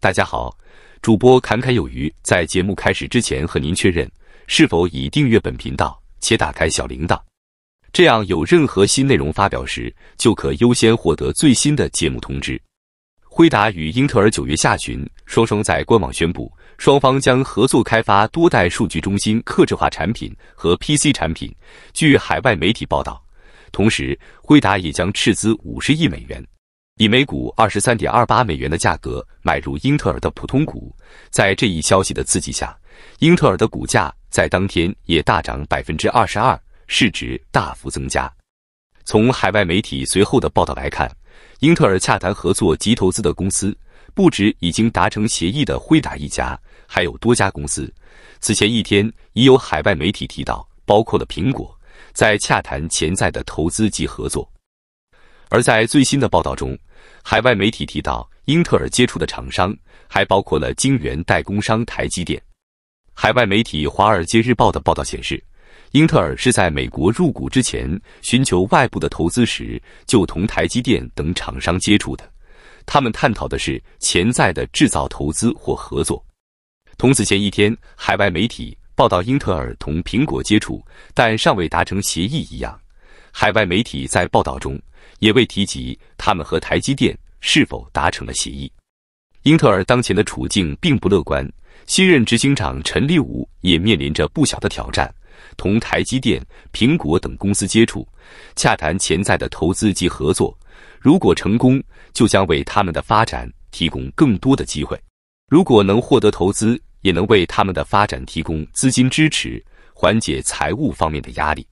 大家好，主播侃侃有余。在节目开始之前，和您确认是否已订阅本频道且打开小铃铛，这样有任何新内容发表时，就可优先获得最新的节目通知。辉达与英特尔九月下旬双双在官网宣布，双方将合作开发多代数据中心客制化产品和 PC 产品。据海外媒体报道，同时辉达也将斥资五十亿美元。以每股二十三点二八美元的价格买入英特尔的普通股，在这一消息的刺激下，英特尔的股价在当天也大涨百分之二十二，市值大幅增加。从海外媒体随后的报道来看，英特尔洽谈合作及投资的公司不止已经达成协议的辉达一家，还有多家公司。此前一天，已有海外媒体提到，包括了苹果在洽谈潜在的投资及合作，而在最新的报道中。海外媒体提到，英特尔接触的厂商还包括了晶圆代工商台积电。海外媒体《华尔街日报》的报道显示，英特尔是在美国入股之前寻求外部的投资时，就同台积电等厂商接触的。他们探讨的是潜在的制造投资或合作。同此前一天海外媒体报道，英特尔同苹果接触，但尚未达成协议一样。海外媒体在报道中也未提及他们和台积电是否达成了协议。英特尔当前的处境并不乐观，新任执行长陈立武也面临着不小的挑战。同台积电、苹果等公司接触，洽谈潜在的投资及合作，如果成功，就将为他们的发展提供更多的机会。如果能获得投资，也能为他们的发展提供资金支持，缓解财务方面的压力。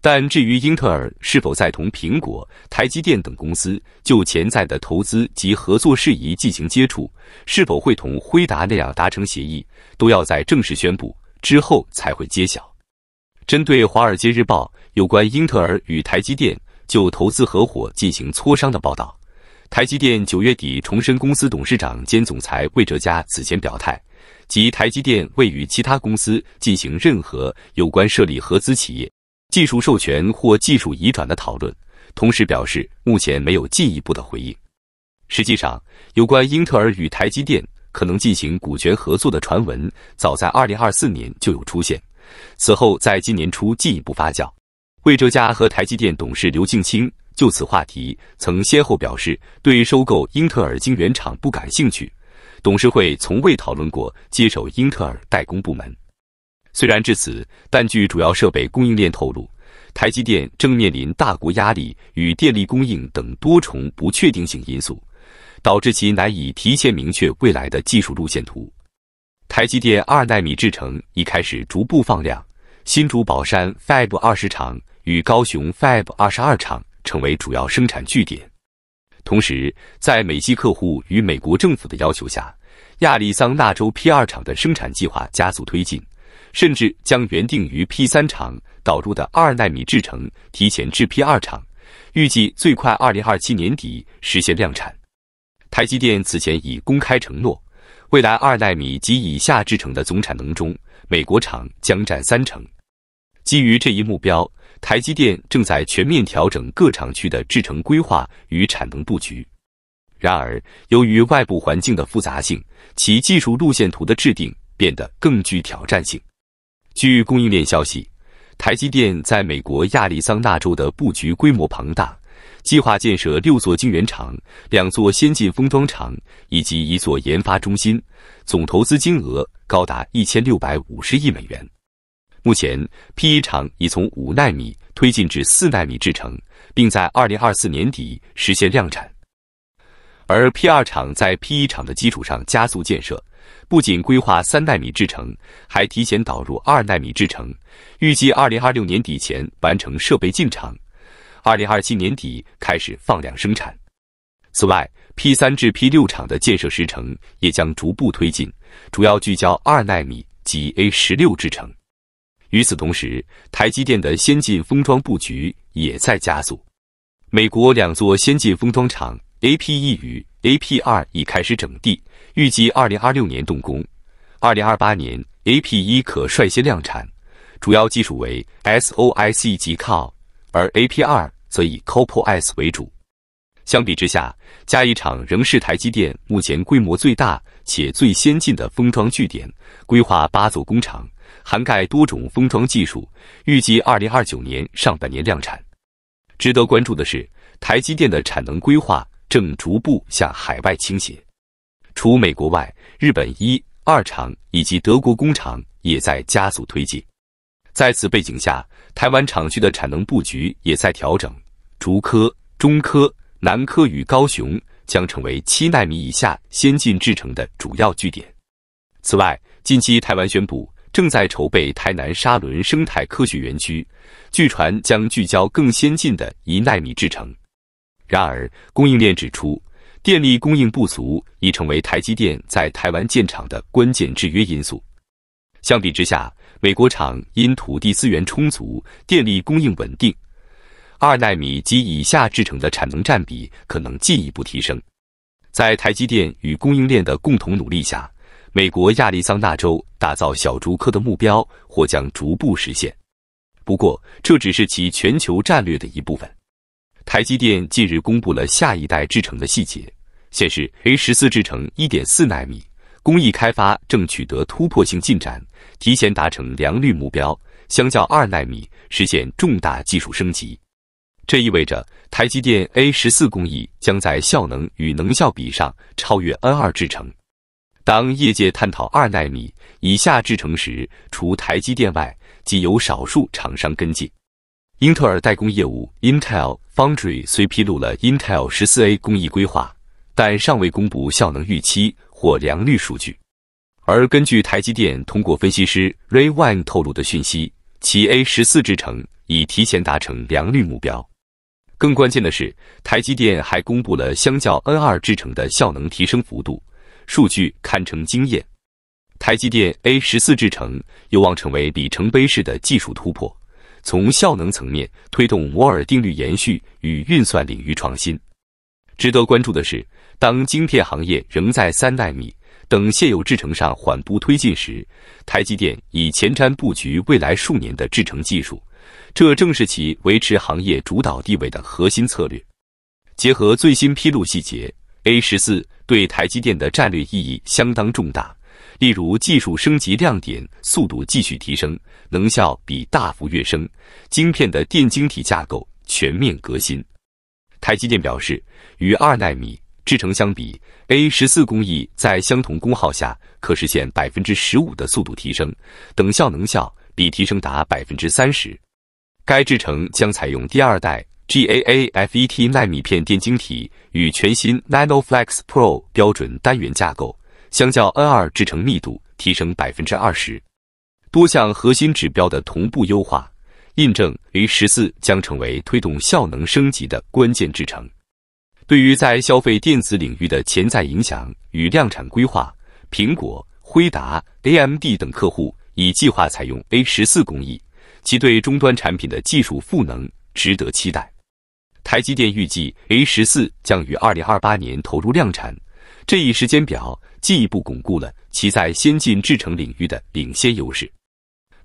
但至于英特尔是否在同苹果、台积电等公司就潜在的投资及合作事宜进行接触，是否会同辉达那样达成协议，都要在正式宣布之后才会揭晓。针对《华尔街日报》有关英特尔与台积电就投资合伙进行磋商的报道，台积电九月底重申公司董事长兼总裁魏哲嘉此前表态，即台积电未与其他公司进行任何有关设立合资企业。技术授权或技术移转的讨论，同时表示目前没有进一步的回应。实际上，有关英特尔与台积电可能进行股权合作的传闻，早在2024年就有出现，此后在今年初进一步发酵。魏哲家和台积电董事刘静清就此话题曾先后表示，对收购英特尔晶圆厂不感兴趣，董事会从未讨论过接手英特尔代工部门。虽然至此，但据主要设备供应链透露，台积电正面临大国压力与电力供应等多重不确定性因素，导致其难以提前明确未来的技术路线图。台积电二纳米制程已开始逐步放量，新竹宝山 Fab 二十厂与高雄 Fab 二十二厂成为主要生产据点。同时，在美系客户与美国政府的要求下，亚利桑那州 P 二厂的生产计划加速推进。甚至将原定于 P 三厂导入的二纳米制程提前至 P 二厂，预计最快二零二七年底实现量产。台积电此前已公开承诺，未来二纳米及以下制程的总产能中，美国厂将占三成。基于这一目标，台积电正在全面调整各厂区的制程规划与产能布局。然而，由于外部环境的复杂性，其技术路线图的制定。变得更具挑战性。据供应链消息，台积电在美国亚利桑那州的布局规模庞大，计划建设六座晶圆厂、两座先进封装厂以及一座研发中心，总投资金额高达一千六百五十亿美元。目前，P 一厂已从五纳米推进至四纳米制程，并在二零二四年底实现量产，而 P 二厂在 P 一厂的基础上加速建设。不仅规划三纳米制程，还提前导入二纳米制程，预计二零二六年底前完成设备进场，二零二七年底开始放量生产。此外，P 三至 P 六厂的建设时程也将逐步推进，主要聚焦二纳米及 A 十六制程。与此同时，台积电的先进封装布局也在加速。美国两座先进封装厂 APE 与 a p 二已开始整地。预计二零二六年动工，二零二八年 A P 一可率先量产，主要技术为 S O I C 及 c o 靠，而 A P 二则以 Co P S 为主。相比之下，加一厂仍是台积电目前规模最大且最先进的封装据点，规划八座工厂，涵盖多种封装技术，预计二零二九年上半年量产。值得关注的是，台积电的产能规划正逐步向海外倾斜。除美国外，日本一、二厂以及德国工厂也在加速推进。在此背景下，台湾厂区的产能布局也在调整。竹科、中科、南科与高雄将成为七纳米以下先进制程的主要据点。此外，近期台湾宣布正在筹备台南沙仑生态科学园区，据传将聚焦更先进的一纳米制程。然而，供应链指出。电力供应不足已成为台积电在台湾建厂的关键制约因素。相比之下，美国厂因土地资源充足、电力供应稳定，二纳米及以下制成的产能占比可能进一步提升。在台积电与供应链的共同努力下，美国亚利桑那州打造小竹科的目标或将逐步实现。不过，这只是其全球战略的一部分。台积电近日公布了下一代制成的细节。显示 A 十四制程一点四纳米工艺开发正取得突破性进展，提前达成良率目标，相较二纳米实现重大技术升级。这意味着台积电 A 十四工艺将在效能与能效比上超越 N 二制程。当业界探讨二纳米以下制程时，除台积电外，仅有少数厂商跟进。英特尔代工业务 Intel Foundry 虽披露了 Intel 十四 A 工艺规划。但尚未公布效能预期或良率数据，而根据台积电通过分析师 Ray Wan 透露的讯息，其 A 十四制程已提前达成良率目标。更关键的是，台积电还公布了相较 N 二制程的效能提升幅度，数据堪称惊艳。台积电 A 十四制程有望成为里程碑式的技术突破，从效能层面推动摩尔定律延续与运算领域创新。值得关注的是，当晶片行业仍在三纳米等现有制程上缓步推进时，台积电已前瞻布局未来数年的制程技术，这正是其维持行业主导地位的核心策略。结合最新披露细节，A 十四对台积电的战略意义相当重大。例如，技术升级亮点速度继续提升，能效比大幅跃升，晶片的电晶体架构全面革新。台积电表示，与二纳米制程相比，A 十四工艺在相同功耗下可实现百分之十五的速度提升，等效能效比提升达百分之三十。该制程将采用第二代 GAAFET 纳米片电晶体与全新 NanoFlex Pro 标准单元架构，相较 N 二制程密度提升百分之二十，多项核心指标的同步优化。印证 A 十四将成为推动效能升级的关键制程。对于在消费电子领域的潜在影响与量产规划，苹果、辉达、AMD 等客户已计划采用 A 十四工艺，其对终端产品的技术赋能值得期待。台积电预计 A 十四将于二零二八年投入量产，这一时间表进一步巩固了其在先进制程领域的领先优势。